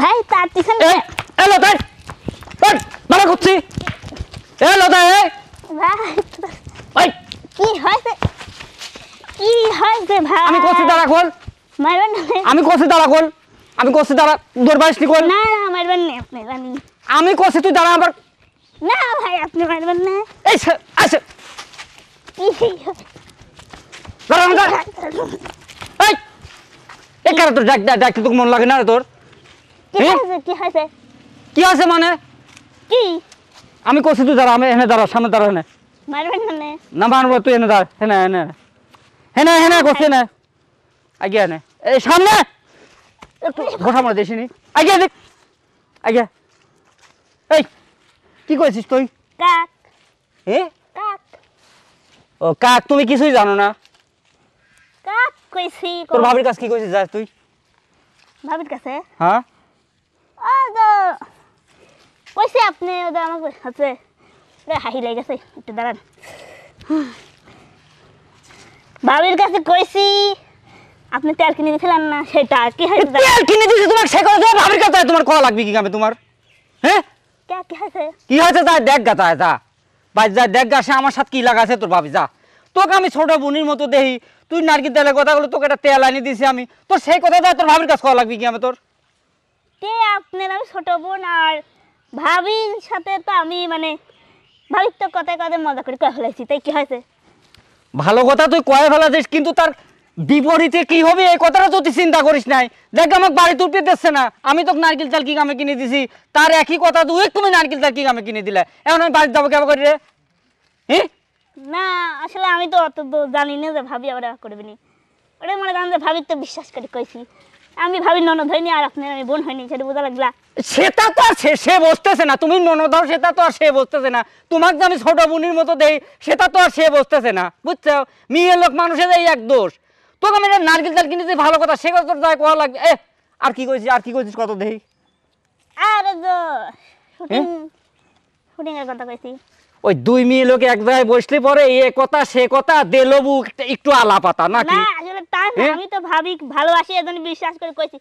ভাই তার এখানে এ লতা ওই মারা করছি এ লতা এ ভাই কি হয় কি হয় হয়েছে ভাই আমি কষি দাঁড়া খোল মারবেন আমি কষি দাঁড়া খোল আমি কষি দাঁড়া দৌড় পারিস নি খোল না না মারবেন না আপনি আমি কষি তুই দাঁড়া আবার না ভাই আপনি মারবেন না এই আচ্ছা দাঁড়া দাঁড়া এই এ কারণ তোর ডাক ডাক তোকে মন লাগে না রে তোর কি আছে মানে কি আমি কইছি তুই দাঁড়া আমি এনে দাঁড়া সামনে দাঁড়া এনে মানে? না নে তুই এনে দাঁড়া হেনা এনে হেনা হেনা কইছি না আগে এনে এই সামনে একটু ঘোষা মনে দেখিনি আগে দেখ আগে এই কি কইছিস তুই কাক হে কাক ও কাক তুমি কিছুই জানো না কাক কইছি তোর ভাবির কাছে কি কইছিস যা তুই ভাবির কাছে হ্যাঁ কইছে আপনি ওটা আমাকে আছে হাসি লেগে গেছে একটু দাঁড়ান ভাবির কাছে কইছি আপনি তেল কিনে দিয়েছিলেন না সেটা কি তেল কিনে দিয়েছি তোমার সে কথা ভাবির কথা তোমার কল লাগবে কি কামে তোমার হ্যাঁ কি হয়েছে কি হয়েছে যা দেখ গা তা যা বাজ যা দেখ গা সে আমার সাথে কি লাগাছে তোর ভাবি যা তোকে আমি ছোট বোনির মতো দেহি তুই নারকি তেলের কথাগুলো তোকে একটা তেল আনি দিয়েছি আমি তোর সেই কথা যা তোর ভাবির কাছে কল লাগবে কি আমি তোর স্বপ্নের আমি ছোট বোন আর ভাবির সাথে তো আমি মানে ভাবির তো কথায় কথায় মজা করে কয়ে ফেলেছি তাই কি হয়েছে ভালো কথা তুই কয়ে ফেলাছিস কিন্তু তার বিপরীতে কি হবে এই কথাটা তো তুই চিন্তা করিস নাই দেখ আমাকে বাড়ি তুলতে দিচ্ছে না আমি তোকে নারকেল চাল কি কামে কিনে দিছি তার একই কথা তুই তুমি নারকেল চাল কি কামে কিনে দিলে এখন আমি বাড়িতে যাবো কেমন করি রে হ্যাঁ না আসলে আমি তো অত জানি না যে ভাবি আবার করবিনি ওরে মনে করেন যে ভাবি তো বিশ্বাস করে কইছি আমি ভাবি ননদ হয়নি আর আপনার আমি বোন হয়নি সেটা বোঝা লাগলা সেটা তো আর সে সে বসতেছে না তুমি ননদ হও সেটা তো আর সে বসতেছে না তোমাকে আমি ছোট বোনির মতো দেই সেটা তো আর সে বসতেছে না বুঝছো মেয়ে লোক মানুষের এই এক দোষ তোকে আমি নারকেল তাল কিনে যে ভালো কথা সে কথা যায় কোয়া লাগবে এ আর কি কইছিস আর কি কইছিস কত দেই আর হ্যাঁ? শুটিং এর কথা কইছি ওই দুই মেয়ে লোক এক জায়গায় বসলে পরে এ কথা সে কথা দেলবু একটু আলাপাতা নাকি তা আমি তো ভাবি ভালোবাসি এজন্য বিশ্বাস করে কইছি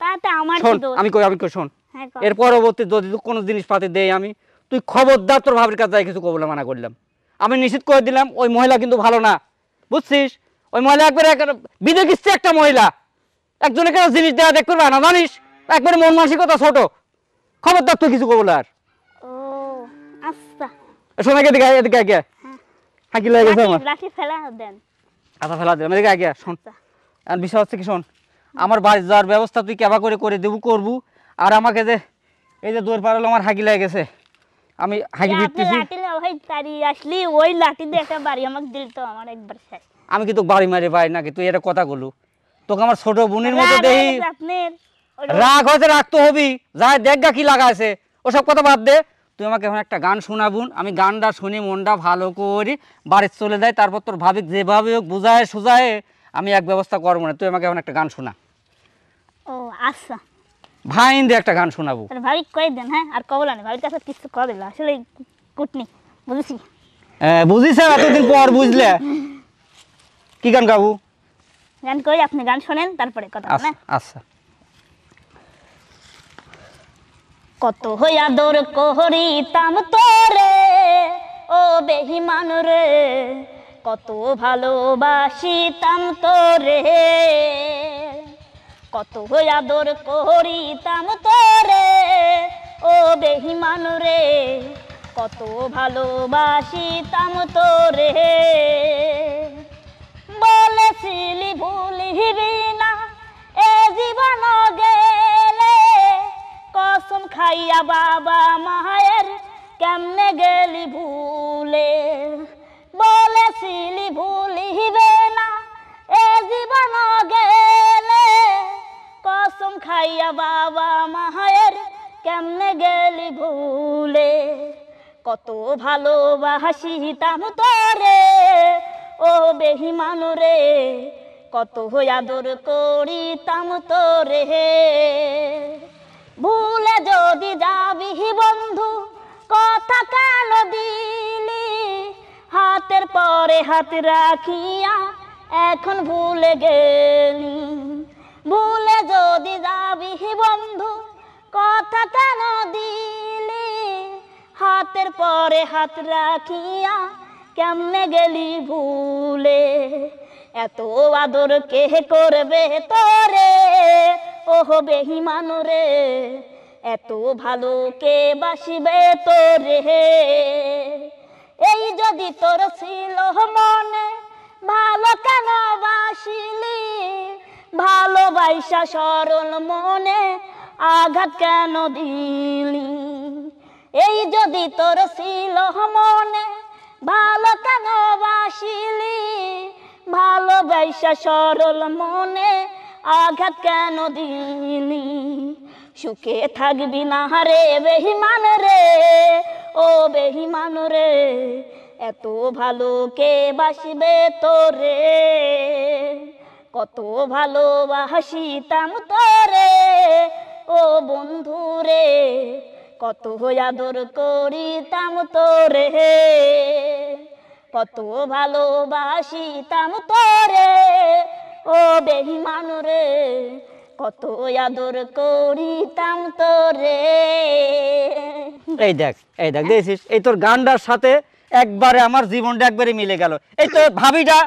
তাতে আমার কি দোষ আমি কই আমি কই হ্যাঁ, এর পরবর্তী যদি কোনো জিনিস পাতে দেয় আমি তুই খবরদার তোর ভাবির কাছে যাই কিছু কবলে মানা করলাম আমি নিশ্চিত করে দিলাম ওই মহিলা কিন্তু ভালো না বুঝছিস ওই মহিলা একবার বিদে বিদেশ একটা মহিলা একজনে কেন জিনিস দেওয়া দেখ করবে না জানিস একবারে মন মানসিকতা ছোট খবরদার তুই কিছু কবলে আর শোনা আচ্ছা শোনাকে এদিকে এদিকে আগে হ্যাঁ। কি লাগে আমার লাঠি ফেলা দেন আচ্ছা ফেলা দিলাম এদিকে আগে শোন এখন বিষয় হচ্ছে কি শোন আমার বাড়ি যাওয়ার ব্যবস্থা তুই কেবা করে করে দেবো করবো আর আমাকে যে এই যে দৌড় পাড়ালো আমার হাগি লাগে গেছে আমি হাগি দিতেছি আমি কি তো বাড়ি মারি ভাই নাকি তুই এটা কথা বলু তোকে আমার ছোট বোনের মতো দেই রাগ হয়েছে রাগ তো হবি যাই দেখ গা কি লাগাইছে ওসব কথা বাদ দে তুই আমাকে এখন একটা গান শোনাবুন আমি গানটা শুনি মনটা ভালো করি বাড়ি চলে যায় তারপর তোর ভাবিক যেভাবে হোক বুঝায় সোজায় আমি এক ব্যবস্থা করবো না তুই আমাকে এখন একটা গান শোনা ও আচ্ছা ভাই দিয়ে একটা গান শোনাবো ভাই কয়ে দেন হ্যাঁ আর কবলা নেই ভাবির কাছে কিছু কবে আসলে কুটনি বুঝেছি বুঝিস এতদিন পর বুঝলে কি গান গাবো গান কই আপনি গান শোনেন তারপরে কথা না হ্যাঁ? আচ্ছা, আচ্ছা। কত আদর করিতাম তোরে ও বেহিমান রে কত ভালোবাসিতাম তোরে কত আদর করিতাম তোরে ও বেহিমান রে কত ভালোবাসিতাম তোরে বলেছিলি ভুলিবি না এ জীবন গে কসম খাইয়া বাবা মায়ের কেমনে গেলি ভুলে বলেছিলি ভুলিবে না এ জীবন গেলে কসম খাইয়া বাবা মায়ের কেমনে গেলি ভুলে কত তাম তরে ও বেহি রে কত আদর করিতাম তরে ভুলে যদি যাবি বন্ধু কথা কেন দিলি হাতের পরে হাত রাখিয়া এখন ভুলে গেলি ভুলে যদি যাবি বন্ধু কথা কেন দিলি হাতের পরে হাত রাখিয়া কেমনে গেলি ভুলে এত আদর কে করবে তোরে ওহ বেহিমানুরে এত ভালো কে বাসিবে তোর হে এই যদি তোর ছিল মনে ভালো কেন বাসিলি ভালোবাসা সরল মনে আঘাত কেন দিলি এই যদি তোর ছিল মনে ভালো কেন বাসিলি ভালোবাসা সরল মনে আঘাত কেন দিলি সুখে থাকবি না হারে বেহিমান রে ও বেহিমান রে এত ভালো কে বাসবে তোরে কত ভালোবাসিতাম তোরে ও বন্ধু রে কত আদর করিতাম তোরে কত ভালোবাসিতাম তোরে ও বেহিমান রে কত আদর করিতাম তোরে এই দেখ এই দেখ দেখছিস এই তোর গানটার সাথে একবারে আমার জীবনটা একবারে মিলে গেল এই তো ভাবিটা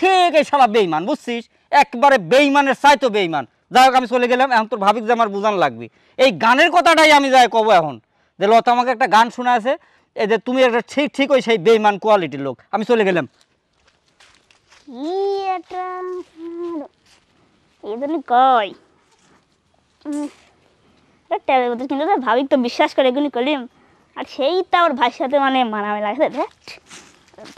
ঠিক এই সারা বেইমান বুঝছিস একবারে বেইমানের চাই তো বেইমান যাই হোক আমি চলে গেলাম এখন তোর ভাবিক যে আমার বুঝান লাগবে এই গানের কথাটাই আমি যাই কব এখন যে লতা আমাকে একটা গান শুনে আছে এই যে তুমি একটা ঠিক ঠিক ওই সেই বেইমান কোয়ালিটির লোক আমি চলে গেলাম ইয়ে ইয়ে কয় ট্যাবের মতো কিন্তু ভাবিক তো বিশ্বাস করে এগুলি করলিম আর সেই তো আমার ভাইয়ের সাথে মানে মানামে লাগছে